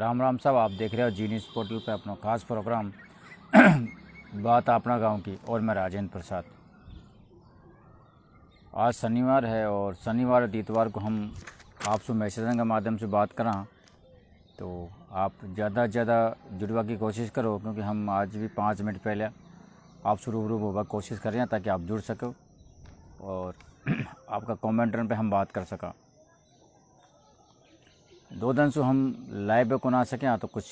राम राम साहब आप देख रहे हो जी न्यूज़ पोर्टल पर अपना खास प्रोग्राम बात अपना गांव की और मैं राजेंद्र प्रसाद आज शनिवार है और शनिवार और इतवार को हम आपसे मैसेजन के माध्यम से बात करा तो आप ज़्यादा से ज़्यादा जुड़वा की कोशिश करो क्योंकि हम आज भी पाँच मिनट पहले आपसे रूबरू होगा कोशिश कर रहे हैं ताकि आप जुड़ सको और आपका कमेंट पे हम बात कर सका दो दिन से हम लाइव को ना सकें हाँ, तो कुछ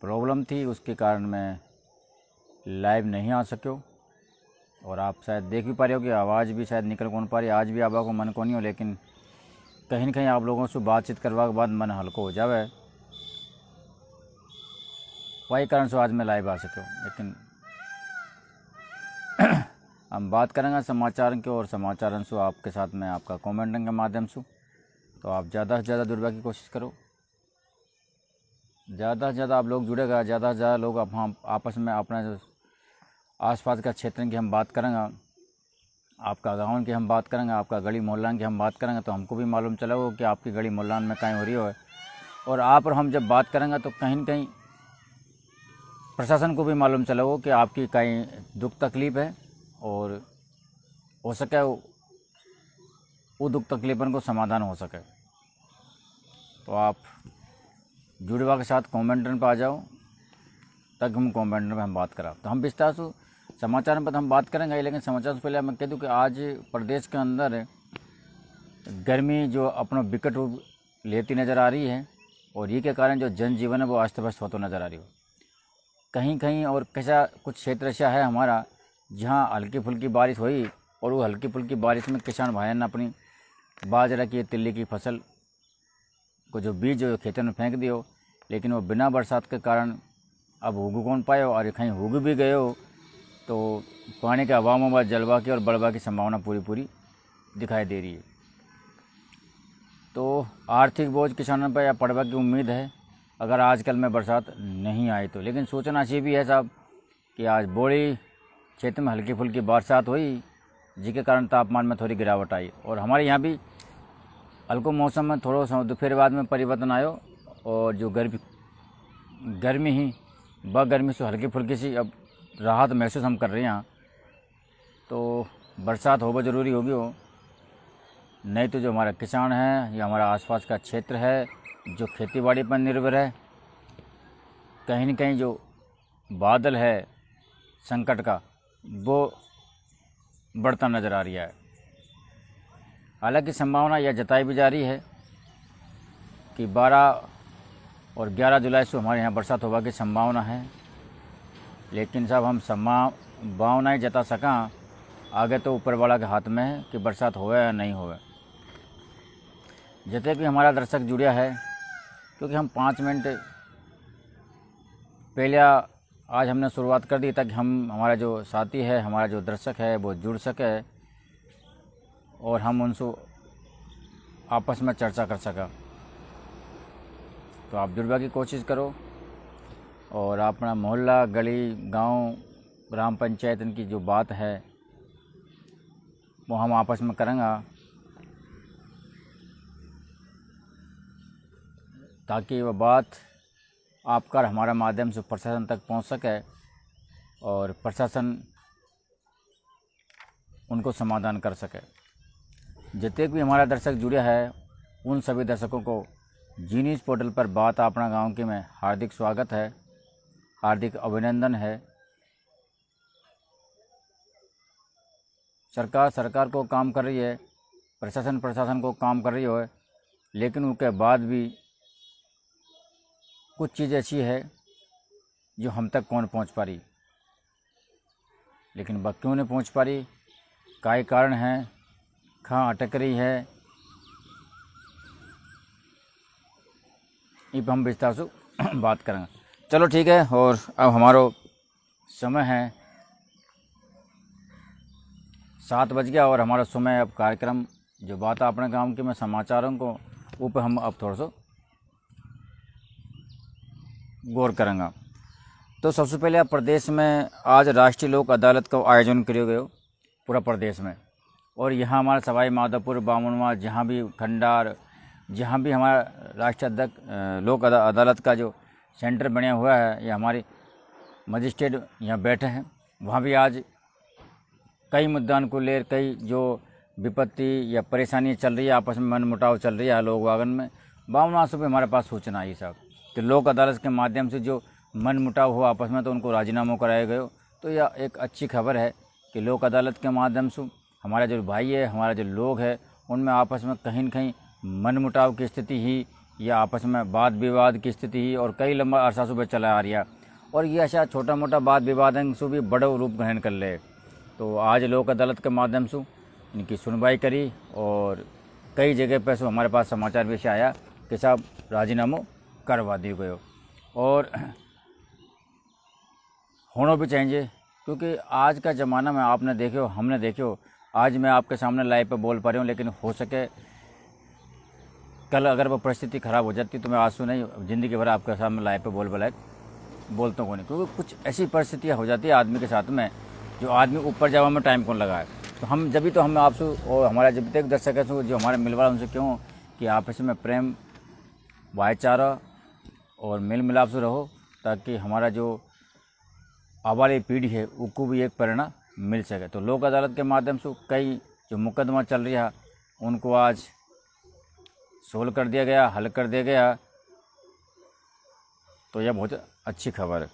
प्रॉब्लम थी उसके कारण मैं लाइव नहीं आ सको और आप शायद देख भी पा रहे हो कि आवाज़ भी शायद निकल कौन पा रही आज भी आवा को मन को नहीं हो लेकिन कहीं ना कहीं आप लोगों से बातचीत करवा के बाद मन हल्को हो जावे वही कारण से आज मैं लाइव आ सको लेकिन हम बात करेंगे समाचार के और समाचार अंशु आपके साथ में आपका कॉमेंटिंग के माध्यम से तो आप ज़्यादा से ज़्यादा जुड़वा की कोशिश करो ज़्यादा से ज़्यादा आप लोग जुड़ेगा ज़्यादा से ज़्यादा लोग आप हम आपस में अपना आस पास का क्षेत्र की हम बात करेंगे आपका गाँव की हम बात करेंगे आपका गली मोहल्ला की हम बात करेंगे तो हमको भी मालूम होगा कि आपकी गली मोहल्ला में कहीं हो रही हो और आप और हम जब बात करेंगे तो कहीं ना कहीं प्रशासन को भी मालूम होगा कि आपकी कहीं दुख तकलीफ़ है और हो सके वो दुख तकलीफन को समाधान हो सके तो आप जुड़वा के साथ कॉमेंटन पर आ जाओ तक हम कॉमेंटन पर हम बात करा तो हम विस्तार से समाचार पर हम बात करेंगे लेकिन समाचार से पहले मैं कह दूँ कि आज प्रदेश के अंदर गर्मी जो अपना विकट रूप लेती नज़र आ रही है और ये के कारण जो जनजीवन है वो अस्त व्यस्त होता नज़र आ रही हो कहीं कहीं और कैसा कुछ क्षेत्र ऐसा है हमारा जहाँ हल्की फुल्की बारिश हुई और वो हल्की फुल्की बारिश में किसान भाई ने अपनी बाजरा की तिल्ली की फसल को जो बीज जो खेतों में फेंक दियो लेकिन वो बिना बरसात के कारण अब उग कौन पाए और ये कहीं उग भी गए हो तो पानी के अभाव में जलवा की और बड़वा की संभावना पूरी पूरी दिखाई दे रही है तो आर्थिक बोझ किसानों पर या पड़वा की उम्मीद है अगर आजकल में बरसात नहीं आई तो लेकिन सोचना चाहिए भी है साहब कि आज बोड़ी क्षेत्र में हल्की फुल्की बरसात हुई जिसके कारण तापमान में थोड़ी गिरावट आई और हमारे यहाँ भी हल्को मौसम में थोड़ा सा दोपहर बाद में परिवर्तन आयो और जो गर्मी गर्मी ही ब गर्मी से हल्की फुल्की सी अब राहत महसूस हम कर रहे हैं यहाँ तो बरसात होना ज़रूरी होगी हो नहीं तो जो हमारा किसान है या हमारा आसपास का क्षेत्र है जो खेती बाड़ी पर निर्भर है कहीं न कहीं जो बादल है संकट का वो बढ़ता नज़र आ रहा है हालांकि संभावना यह जताई भी जा रही है कि 12 और 11 जुलाई से हमारे यहाँ बरसात होगा की संभावना है लेकिन साहब हम संभावनाएँ जता सका आगे तो ऊपर वाला के हाथ में है कि बरसात हो या नहीं हो जितने भी हमारा दर्शक जुड़ा है क्योंकि हम पाँच मिनट पहला आज हमने शुरुआत कर दी ताकि हम हमारा जो साथी है हमारा जो दर्शक है वो जुड़ सके और हम उनसे आपस में चर्चा कर सका तो आप जुड़वा की कोशिश करो और अपना मोहल्ला गली गांव ग्राम पंचायत इनकी जो बात है वो हम आपस में करेंगे ताकि वह बात आपका हमारा माध्यम से प्रशासन तक पहुंच सके और प्रशासन उनको समाधान कर सके जितने भी हमारा दर्शक जुड़े हैं उन सभी दर्शकों को जी न्यूज़ पोर्टल पर बात अपना गांव के में हार्दिक स्वागत है हार्दिक अभिनंदन है सरकार सरकार को काम कर रही है प्रशासन प्रशासन को काम कर रही हो लेकिन उसके बाद भी कुछ चीज़ ऐसी है जो हम तक कौन पहुंच पा रही लेकिन क्यों ने पहुंच पा रही काय कारण है कहाँ अटक रही है ये हम विस्तार से बात करेंगे चलो ठीक है और अब हमारो समय है सात बज गया और हमारा समय अब कार्यक्रम जो बात आपने काम की मैं समाचारों को ऊपर हम अब थोड़ा सा गौर करेंगे तो सबसे पहले आप प्रदेश में आज राष्ट्रीय लोक अदालत का आयोजन करे गए पूरा प्रदेश में और यहाँ हमारा सवाई माधोपुर बामनवा जहाँ भी खंडार जहाँ भी हमारा राष्ट्रीय अध्यक्ष लोक अदालत का जो सेंटर बना हुआ है या हमारे मजिस्ट्रेट यहाँ बैठे हैं वहाँ भी आज कई मुद्दान को लेकर कई जो विपत्ति या परेशानियाँ चल रही है आपस में मन मुटाव चल रही है लोग वागन में बावन आंसू पे हमारे पास सूचना आई साहब तो लोक अदालत के माध्यम से जो मन मुटाव हुआ आपस में तो उनको राजीनामा कराए गए तो यह एक अच्छी खबर है कि लोक अदालत के माध्यम से हमारा जो भाई है हमारा जो लोग है उनमें आपस में कहीं न कहीं मन मुटाव की स्थिति ही या आपस में वाद विवाद की स्थिति ही और कई लंबा अरसा सुबह चला आ रहा और ये ऐसा छोटा मोटा वाद विवाद से भी बड़े रूप ग्रहण कर ले तो आज लोक अदालत के माध्यम से इनकी सुनवाई करी और कई जगह पर हमारे पास समाचार पेश आया कि साहब राजीनामों કરવાદી ગયો और होना भी चाहिए क्योंकि आज का ज़माना में आपने देखे हो हमने देखे हो आज मैं आपके सामने लाइव पे बोल पा रही हूँ लेकिन हो सके कल अगर वो परिस्थिति ख़राब हो जाती तो मैं आंसू नहीं ज़िंदगी भर आपके सामने लाइव पे बोल बोला बोलता हूँ नहीं क्योंकि कुछ ऐसी परिस्थितियाँ हो जाती है आदमी के साथ में जो आदमी ऊपर जावा में टाइम कौन लगाए तो हम जब भी तो हम आपसे और हमारा जब तक दर्शक है तो जो हमारे मिलवा उनसे क्यों कि आपस में प्रेम भाईचारा और मेल मिलाप से रहो ताकि हमारा जो आवाली पीढ़ी है उसको भी एक प्रेरणा मिल सके तो लोक अदालत के माध्यम से कई जो मुकदमा चल रहा उनको आज सोल्व कर दिया गया हल कर दिया गया तो यह बहुत अच्छी खबर है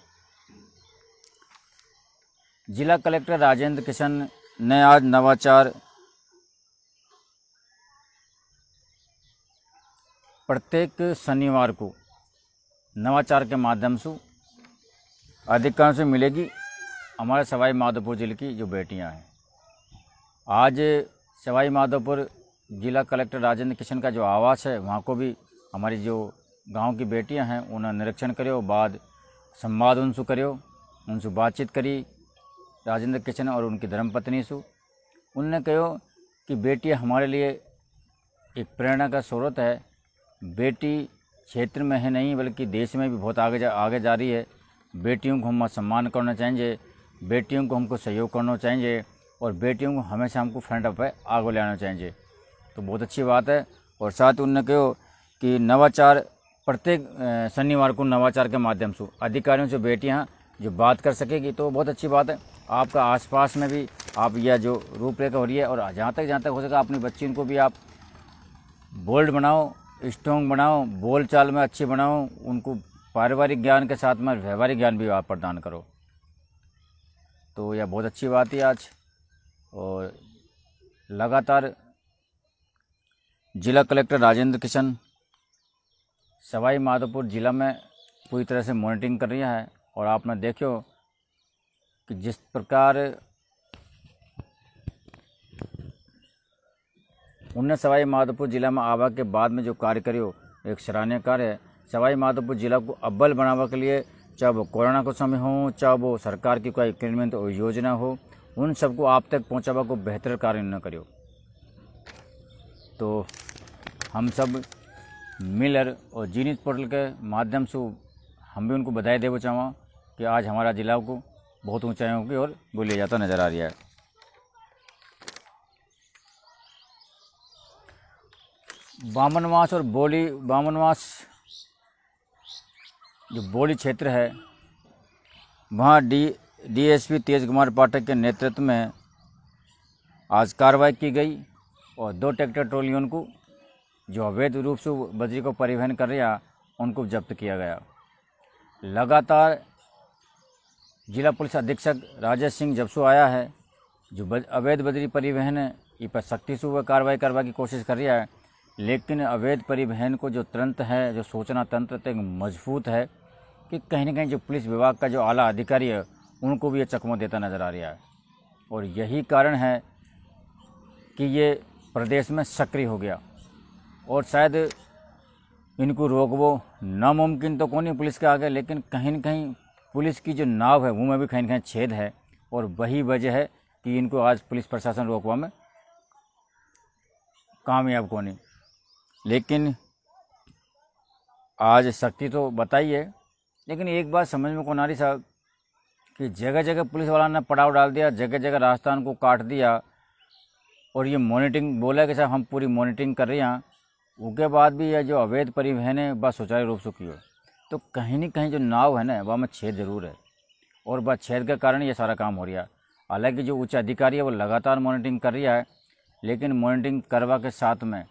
जिला कलेक्टर राजेंद्र किशन ने आज नवाचार प्रत्येक शनिवार को नवाचार के माध्यम से अधिकांश मिलेगी हमारे सवाई माधोपुर जिले की जो बेटियां हैं आज सवाई माधोपुर जिला कलेक्टर राजेंद्र किशन का जो आवास है वहाँ को भी हमारी जो गांव की बेटियां हैं उन्हें निरीक्षण करो बाद संवाद उनसे करो उनसे बातचीत करी राजेंद्र किशन और उनकी धर्मपत्नी से उनने कहो कि बेटी हमारे लिए एक प्रेरणा का स्रोत है बेटी क्षेत्र में है नहीं बल्कि देश में भी बहुत आगे जा आगे जा रही है बेटियों को हम सम्मान करना चाहिए बेटियों को हमको सहयोग करना चाहिए और बेटियों को हमेशा हमको फ्रंट ऑफ आगे ले आना चाहिए तो बहुत अच्छी बात है और साथ उनने कहो कि नवाचार प्रत्येक शनिवार को नवाचार के माध्यम से अधिकारियों से बेटियाँ जो बात कर सकेगी तो बहुत अच्छी बात है आपका आसपास में भी आप यह जो रूपरेखा हो रही है और जहाँ तक जहाँ तक हो सके अपनी बच्ची को भी आप बोल्ड बनाओ स्ट्रॉन्ग बनाओ बोल चाल में अच्छी बनाओ उनको पारिवारिक ज्ञान के साथ में व्यवहारिक ज्ञान भी आप प्रदान करो तो यह बहुत अच्छी बात है आज और लगातार जिला कलेक्टर राजेंद्र किशन सवाई माधोपुर ज़िला में पूरी तरह से मॉनिटरिंग कर रही है और आपने देखो कि जिस प्रकार उन्होंने सवाई माधोपुर जिला में आवा के बाद में जो कार्य करो एक सराहनीय कार्य है सवाई माधोपुर जिला को अव्वल बनावा के लिए चाहे वो कोरोना को समय हो चाहे वो सरकार की कोई इक्कीमेंट तो योजना हो उन सबको आप तक पहुँचावा को बेहतर कार्य न करो तो हम सब मिलर और जीनित पोर्टल के माध्यम से हम भी उनको बधाई देव चाहवा कि आज हमारा ज़िला को बहुत ऊंचाइयों की ओर बोलिया जाता नज़र आ रहा है बामनवास और बोली बामनवास जो बोली क्षेत्र है वहाँ डी डीएसपी तेज कुमार पाठक के नेतृत्व में आज कार्रवाई की गई और दो ट्रैक्टर ट्रोलियों को जो अवैध रूप से बजरी को परिवहन कर रहा उनको जब्त किया गया लगातार जिला पुलिस अधीक्षक राजेश सिंह जबसू आया है जो अवैध बजरी परिवहन है पर सख्ती से हुआ कार्रवाई करवा की कोशिश कर रहा है लेकिन अवैध परिवहन को जो तंत्र है जो सूचना तंत्र तक मजबूत है कि कहीं ना कहीं जो पुलिस विभाग का जो आला अधिकारी है उनको भी ये चकमा देता नज़र आ रहा है और यही कारण है कि ये प्रदेश में सक्रिय हो गया और शायद इनको रोकवो नामुमकिन तो कौन ही पुलिस के आगे लेकिन कहीं ना कहीं पुलिस की जो नाव है वो में भी कहीं ना कहीं छेद है और वही वजह है कि इनको आज पुलिस प्रशासन रोकवा में कामयाब कौन है लेकिन आज शक्ति तो बताइए लेकिन एक बात समझ में कोनारी साहब कि जगह जगह पुलिस वाला ने पड़ाव डाल दिया जगह जगह राजस्थान को काट दिया और ये मॉनिटरिंग बोला कि साहब हम पूरी मॉनिटरिंग कर रहे हैं उसके बाद भी यह जो अवैध परिवहन है बस सुचारू रूप से की हो तो कहीं ना कहीं जो नाव है ना वह में छेद जरूर है और बस छेद के कारण ये सारा काम हो रहा है हालांकि जो उच्च अधिकारी है वो लगातार मॉनिटरिंग कर रहा है लेकिन मॉनिटरिंग करवा के साथ में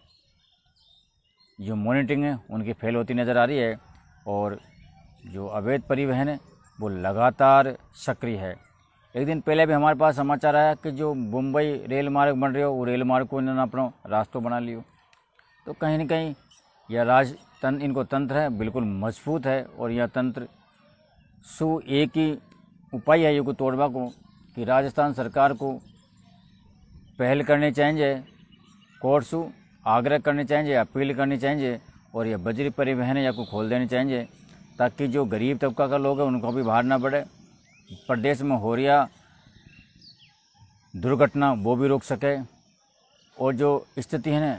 जो मॉनिटरिंग है उनकी फेल होती नज़र आ रही है और जो अवैध परिवहन है वो लगातार सक्रिय है एक दिन पहले भी हमारे पास समाचार आया कि जो मुंबई रेल मार्ग बन रहे हो वो रेल मार्ग को इन्होंने अपना रास्तों बना लियो तो कहीं ना कहीं यह राज तन इनको तंत्र है बिल्कुल मजबूत है और यह तंत्र सु एक ही उपाय है ये को तोड़वा को कि राजस्थान सरकार को पहल करने चाहिए कोर्ट सु आग्रह करने चाहिए अपील करनी चाहिए और यह बजरी परिवहन या को खोल देनी चाहिए ताकि जो गरीब तबका का लोग हैं उनको भी बाहर ना पड़े प्रदेश में हो रहा दुर्घटना वो भी रोक सके और जो स्थिति है ना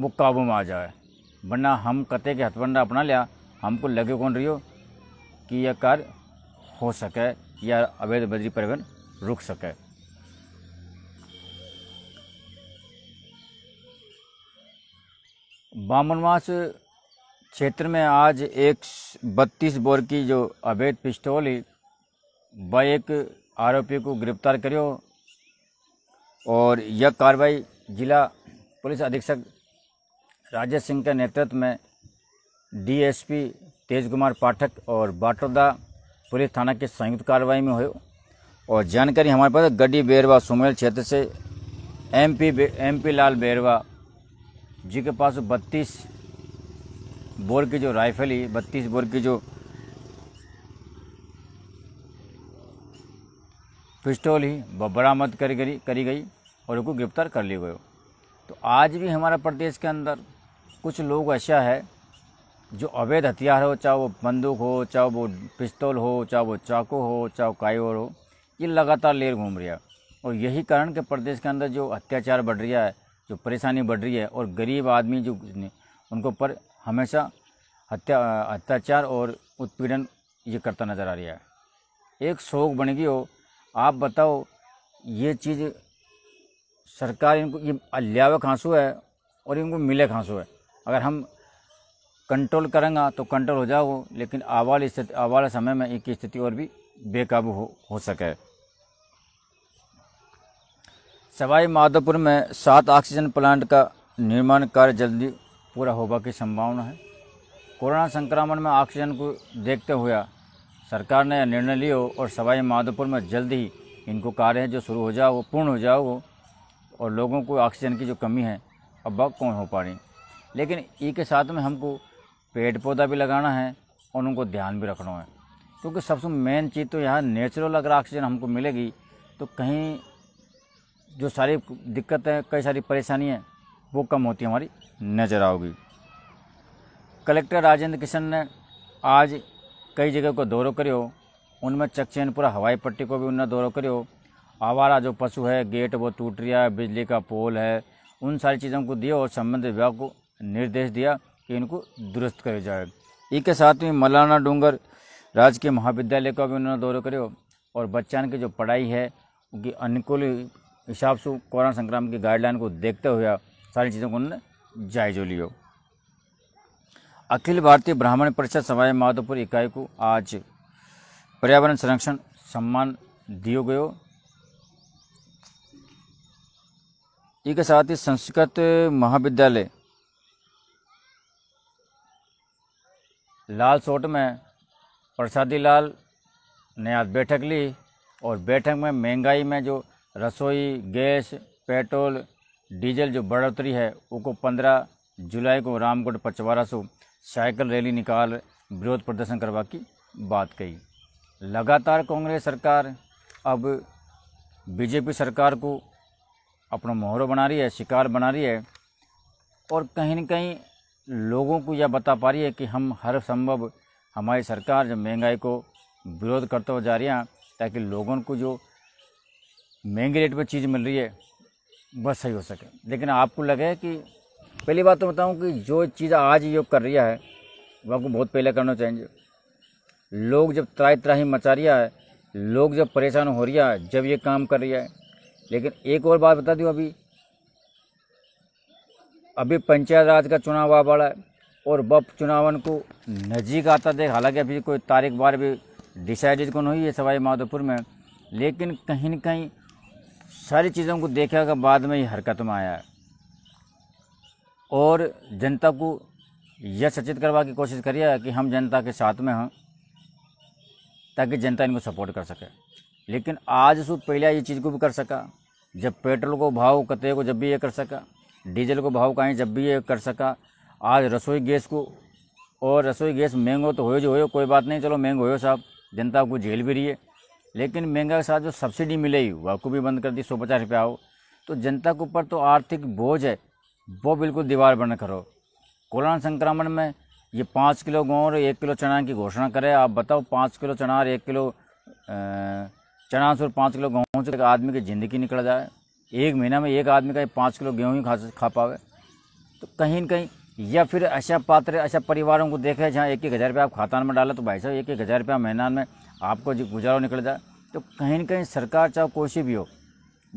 वो काबू में आ जाए वरना हम कते के हथबंडा अपना लिया हमको लगे कौन रही हो कि यह कार्य हो सके या अवैध बजरी परिवहन रुक सके बामनवास क्षेत्र में आज एक बत्तीस बोर की जो अवैध पिस्तौल है व एक आरोपी को गिरफ्तार करो और यह कार्रवाई जिला पुलिस अधीक्षक राजेश सिंह के नेतृत्व में डीएसपी तेज कुमार पाठक और बाटोदा पुलिस थाना के संयुक्त कार्रवाई में हुई और जानकारी हमारे पास गड्डी बेरवा सुमेल क्षेत्र से एमपी एमपी लाल बेरवा जी के पास बत्तीस बोर की जो राइफल ही बत्तीस बोर की जो पिस्टल ही बरामद करी गई करी गई और उनको गिरफ्तार कर लिए गया तो आज भी हमारा प्रदेश के अंदर कुछ लोग ऐसा है जो अवैध हथियार हो चाहे वो बंदूक हो चाहे वो पिस्तौल हो चाहे वो चाकू हो चाहे वो कायोर हो ये लगातार लेर घूम रहा है और यही कारण कि प्रदेश के अंदर जो अत्याचार बढ़ रहा है जो परेशानी बढ़ रही है और गरीब आदमी जो उनको पर हमेशा हत्या अत्याचार और उत्पीड़न ये करता नज़र आ रहा है एक बन बनेगी हो आप बताओ ये चीज़ सरकार इनको ये अल्यावे खांसू है और इनको मिले खांसू है अगर हम कंट्रोल करेंगे तो कंट्रोल हो जाओ लेकिन आवाज स्थिति आवाज समय में इनकी स्थिति और भी बेकाबू हो, हो सके सवाई माधोपुर में सात ऑक्सीजन प्लांट का निर्माण कार्य जल्दी पूरा होगा की संभावना है कोरोना संक्रमण में ऑक्सीजन को देखते हुए सरकार ने यह निर्णय लिया और सवाई माधोपुर में जल्द ही इनको कार्य जो शुरू हो जाओ वो पूर्ण हो जाओ वो और लोगों को ऑक्सीजन की जो कमी है अब वक्त कौन हो पा रही लेकिन ई के साथ में हमको पेड़ पौधा भी लगाना है और उनको ध्यान भी रखना है क्योंकि सबसे मेन चीज़ तो यहाँ नेचुरल अगर ऑक्सीजन हमको मिलेगी तो कहीं जो सारी दिक्कतें कई सारी परेशानियाँ वो कम होती हमारी नज़र आओगी कलेक्टर राजेंद्र किशन ने आज कई जगह को दौरो करो उनमें चकचैनपुरा हवाई पट्टी को भी उन्होंने दौरों करो आवारा जो पशु है गेट वो टूट रहा है बिजली का पोल है उन सारी चीज़ों को दिया और संबंधित विभाग को निर्देश दिया कि इनको दुरुस्त करे जाए इसके साथ ही मलाना डूंगर राजकीय महाविद्यालय का भी उन्होंने दौरा करो और बच्चा की जो पढ़ाई है उनकी अनुकूल हिसाब से कोरोना संक्रमण की गाइडलाइन को देखते हुए सारी चीज़ों को उन्होंने जायजो लियो अखिल भारतीय ब्राह्मण परिषद सवाई माधोपुर इकाई को आज पर्यावरण संरक्षण सम्मान दियो गयो इसके साथ ही संस्कृत महाविद्यालय लाल सोट में प्रसादी लाल ने आज बैठक ली और बैठक में महंगाई में जो रसोई गैस पेट्रोल डीजल जो बढ़ोतरी है उसको पंद्रह जुलाई को रामगढ़ पचवारा से साइकिल रैली निकाल विरोध प्रदर्शन करवा की बात कही लगातार कांग्रेस सरकार अब बीजेपी सरकार को अपना मोहरों बना रही है शिकार बना रही है और कहीं न कहीं लोगों को यह बता पा रही है कि हम हर संभव हमारी सरकार जो महंगाई को विरोध करते हुए जा रही है ताकि लोगों को जो महंगे रेट पर चीज़ मिल रही है बस सही हो सके लेकिन आपको लगे कि पहली बात तो बताऊं कि जो चीज़ आज योग कर रहा है वो आपको बहुत पहले करना चाहिए लोग जब त्राही त्राही मचा रिया है लोग जब परेशान हो रहा है जब ये काम कर रहा है लेकिन एक और बात बता दूँ अभी अभी पंचायत राज का चुनाव आ पड़ा है और वह चुनावन को नज़दीक आता देख हालांकि अभी कोई तारीख बार भी डिसाइडेड कौन तो हुई है सवाई माधोपुर में लेकिन कहीं ना कहीं सारी चीज़ों को देखा के बाद में ये हरकत में आया और जनता को यह सचेत करवा की कोशिश करिए कि हम जनता के साथ में हों ताकि जनता इनको सपोर्ट कर सके लेकिन आज से पहले ये चीज़ को भी कर सका जब पेट्रोल को भाव कते को जब भी ये कर सका डीजल को भाव कहीं जब भी ये कर सका आज रसोई गैस को और रसोई गैस महंगो तो हो जो हो कोई बात नहीं चलो महंगो हो साहब जनता को झेल भी रही है लेकिन महंगा के साथ जो सब्सिडी मिलेगी वो को भी बंद कर दी सौ पचास रुपया हो तो जनता के ऊपर तो आर्थिक बोझ है वो बिल्कुल दीवार बंद करो कोरोना संक्रमण में ये पाँच किलो गेहूँ और एक किलो चना की घोषणा करे आप बताओ पाँच किलो चना और एक किलो चना से और पाँच किलो गेहूँ से आदमी की ज़िंदगी निकल जाए एक महीना में एक आदमी का पाँच किलो गेहूँ ही खा खा पावे तो कहीं ना कहीं या फिर ऐसा पात्र ऐसा परिवारों को देखे जहाँ एक एक हज़ार रुपया आप खातान में डाले तो भाई साहब एक एक हज़ार रुपया महीना में आपको जो गुजारा निकल जाए तो कहीं ना कहीं सरकार चाहे कोशिश भी हो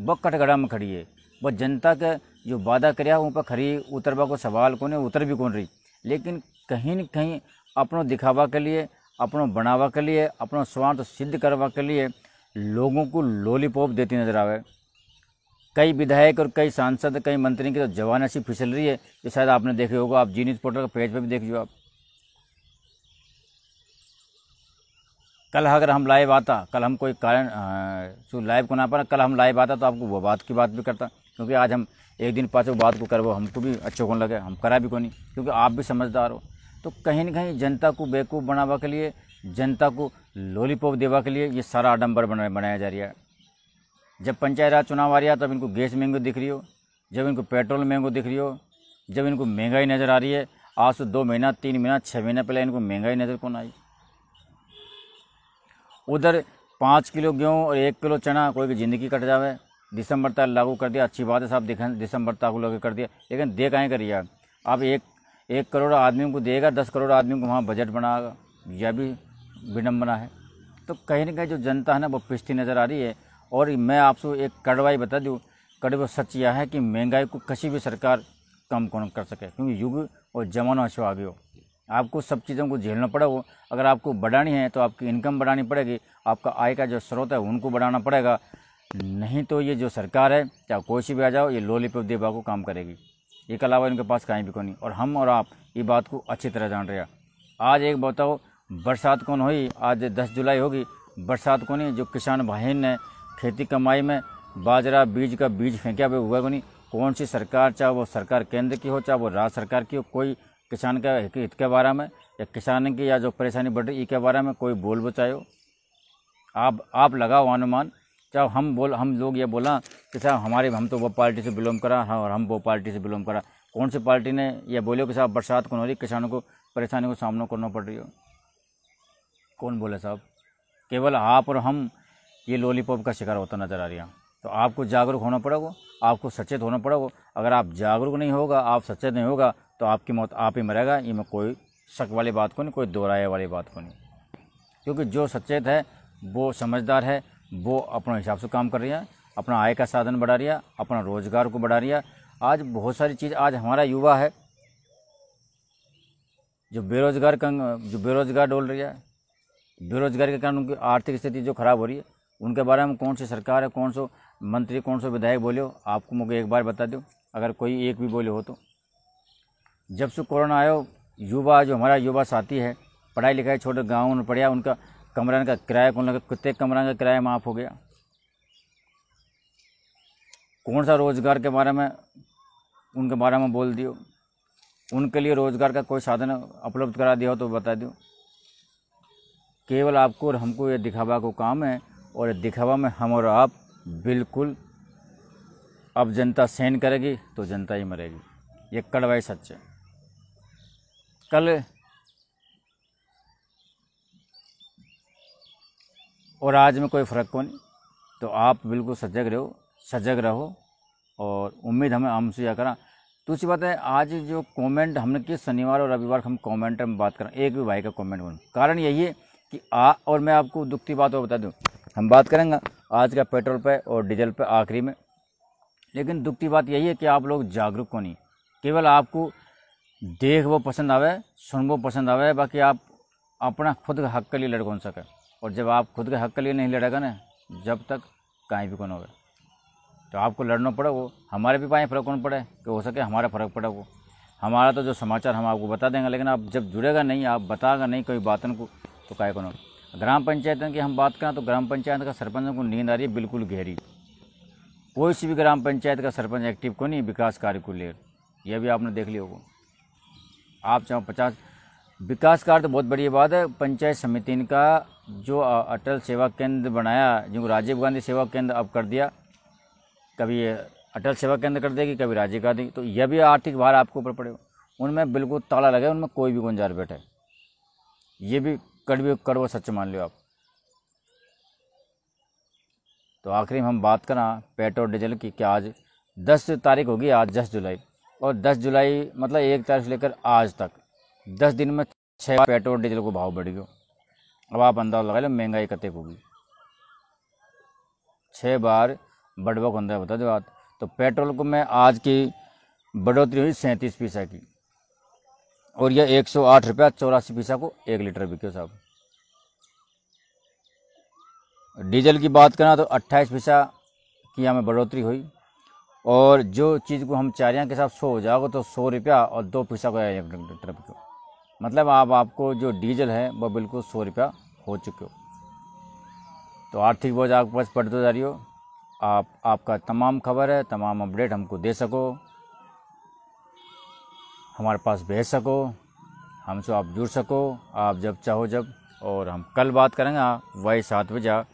वह कटगड़ा में खड़ी है वह जनता के जो वादा कराया उन पर खड़ी उतरबा को सवाल कौन है उतर भी कौन रही लेकिन कहीं न कहीं अपनों दिखावा के लिए अपनों बनावा के लिए अपनों स्वार्थ सिद्ध करवा के लिए लोगों को लोलीपॉप देती नजर आवे कई विधायक और कई सांसद कई मंत्री की तो जवान ऐसी फिसल रही है जो शायद आपने देखे होगा आप जी न्यूज़ पोर्टल के पेज पर भी देख लो आप कल अगर हम लाइव आता कल हम कोई कारण लाइव को ना पा कल हम लाइव आता तो आपको वो बात की बात भी करता क्योंकि आज हम एक दिन पाँच बात को करवो हमको भी अच्छे कौन लगे हम करा भी को नहीं क्योंकि आप भी समझदार हो तो कहीं ना कहीं जनता को बेवकूफ़ बनावा के लिए जनता को लॉलीपॉप देवा के लिए ये सारा आडम्बर बनाया जा रहा है जब पंचायत राज चुनाव आ रहा है तब इनको गैस महंगी दिख रही हो जब इनको पेट्रोल महंगो दिख रही हो जब इनको महंगाई नज़र आ रही है आज से दो महीना तीन महीना छः महीना पहले इनको महंगाई नज़र कौन आई उधर पाँच किलो गेहूँ और एक किलो चना कोई की ज़िंदगी कट जावे दिसंबर तक लागू कर दिया अच्छी बात है साहब दिखा दिसंबर तक लागू कर दिया लेकिन दे कहें करिए आप एक एक करोड़ आदमी को देगा दस करोड़ आदमी को वहाँ बजट बनाएगा यह भी विडम्बना है तो कहीं ना कहीं जो जनता है ना वो पिछती नज़र आ रही है और मैं आपसे एक कड़वाई बता दूँ कड़वा सच यह है कि महंगाई को किसी भी सरकार कम कौन कर सके क्योंकि युग और जमाना शो आ गया आपको सब चीज़ों को झेलना पड़ेगा अगर आपको बढ़ानी है तो आपकी इनकम बढ़ानी पड़ेगी आपका आय का जो स्रोत है उनको बढ़ाना पड़ेगा नहीं तो ये जो सरकार है चाहे कोई सी भी आ जाओ ये पे देवा को काम करेगी ये अलावा इनके पास कहीं भी को नहीं और हम और आप ये बात को अच्छी तरह जान रहे हैं आज एक बताओ बरसात कौन हुई आज दस जुलाई होगी बरसात कौन है जो किसान भाई ने खेती कमाई में बाजरा बीज का बीज फेंकिया हुआ हुआ को नहीं कौन सी सरकार चाहे वो सरकार केंद्र की हो चाहे वो राज्य सरकार की हो कोई किसान के हित के बारे में या किसान की या जो परेशानी बढ़ रही के बारे में कोई बोल बचाओ आप आप लगाओ अनुमान चाहे हम बोल हम लोग ये बोला कि साहब हमारे हम तो वो पार्टी से बिलोंग करा हाँ, और हम वो पार्टी से बिलोंग करा कौन सी पार्टी ने यह बोले कि साहब बरसात कौन हो रही किसानों को परेशानी को सामना करना पड़ रही हो कौन बोले साहब केवल आप और हम ये लॉलीपॉप का शिकार होता नजर आ रही है तो आपको जागरूक होना पड़ेगा आपको सचेत होना पड़ेगा अगर आप जागरूक नहीं होगा आप सचेत नहीं होगा तो आपकी मौत आप ही मरेगा ये में कोई शक वाली बात को नहीं कोई दोहराए वाली बात को नहीं क्योंकि जो सचेत है वो समझदार है वो अपने हिसाब से काम कर रही है अपना आय का साधन बढ़ा रही है अपना रोज़गार को बढ़ा रही है आज बहुत सारी चीज़ आज हमारा युवा है जो बेरोजगार जो बेरोजगार डोल रही है बेरोजगार के कारण उनकी आर्थिक स्थिति जो खराब हो रही है उनके बारे में कौन सी सरकार है कौन सो मंत्री कौन सो विधायक बोले हो आपको मुझे एक बार बता दो अगर कोई एक भी बोले हो तो जब से कोरोना आयो युवा जो हमारा युवा साथी है पढ़ाई लिखाई छोटे गाँव में पढ़िया उनका कमरा का किराया कौन लगा कितने कमरा का किराया माफ़ हो गया कौन सा रोज़गार के बारे में उनके बारे में बोल दियो उनके लिए रोज़गार का कोई साधन उपलब्ध करा दिया हो तो बता दियो केवल आपको और हमको ये दिखावा को काम है और दिखावा में हम और आप बिल्कुल अब जनता सहन करेगी तो जनता ही मरेगी ये कड़वाई सच है कल और आज में कोई फ़र्क को तो नहीं तो आप बिल्कुल सजग रहो सजग रहो और उम्मीद हमें से यह करा दूसरी बात है आज जो कमेंट हमने किस शनिवार और रविवार हम कमेंट में बात करें एक भी भाई का कमेंट बन कारण यही है कि आ और मैं आपको दुख की बात और बता दूं हम बात करेंगे आज का पेट्रोल पे और डीजल पे आखिरी में लेकिन दुख की बात यही है कि आप लोग जागरूक को नहीं केवल आपको देख वो पसंद आवे सुन वो पसंद आवे बाकी आप अपना खुद के हक के लिए लड़ कौन सके और जब आप खुद के हक के लिए नहीं लड़ेगा ना जब तक कहीं भी कौन होगा तो आपको लड़ना पड़े वो हमारे भी पाए फ़र्क कौन पड़े कि हो सके हमारा फ़र्क पड़े वो हमारा तो जो समाचार हम आपको बता देंगे लेकिन आप जब जुड़ेगा नहीं आप बताएगा नहीं कोई बातन को तो काय कौन ग्राम पंचायत की हम बात करें तो ग्राम पंचायत का सरपंच को नींद आ रही है बिल्कुल गहरी कोई सी भी ग्राम पंचायत का सरपंच एक्टिव को नहीं विकास कार्य को लेकर यह भी आपने देख लिया होगा आप चाहो पचास विकास कार्य तो बहुत बढ़िया बात है पंचायत समिति का जो अटल सेवा केंद्र बनाया जो राजीव गांधी सेवा केंद्र अब कर दिया कभी अटल सेवा केंद्र कर देगी कभी राजीव गांधी तो यह भी आर्थिक भार आपके ऊपर पड़ेगा उनमें बिल्कुल ताला लगे उनमें कोई भी गुंजार बैठे ये भी कड़वे कड़वा सच मान लो आप तो आखिरी में हम बात करा पेट्रोल डीजल की क्या आज दस तारीख होगी आज दस जुलाई और 10 जुलाई मतलब एक तारीख से लेकर आज तक 10 दिन में छः पेट्रोल डीजल को भाव बढ़ गया अब आप अंदाजा लगा लो महंगाई कतिक होगी छः बार बढ़वा को अंदाजा बता दो बात तो पेट्रोल को मैं आज की बढ़ोतरी हुई सैंतीस पैसा की और यह एक सौ आठ रुपया चौरासी पैसा को एक लीटर बिके साहब डीजल की बात करें तो अट्ठाईस पैसा की यहाँ में बढ़ोतरी हुई और जो चीज़ को हम चारियाँ के साथ सो हो जाओगे तो सौ रुपया और दो पैसा का लीटर को मतलब आप आपको जो डीजल है वह बिल्कुल सौ रुपया हो चुके हो तो आर्थिक बोझ आपके पास पड़ते जा रही हो आप आपका तमाम खबर है तमाम अपडेट हमको दे सको हमारे पास भेज सको हमसे आप जुड़ सको आप जब चाहो जब और हम कल बात करेंगे हाँ, वही सात बजे हाँ।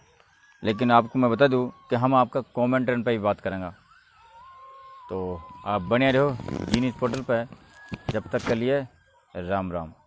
लेकिन आपको मैं बता दूं कि हम आपका कॉमेंट पर ही बात करेंगे तो आप बने रहो जीनिस पोर्टल पर जब तक के लिए राम राम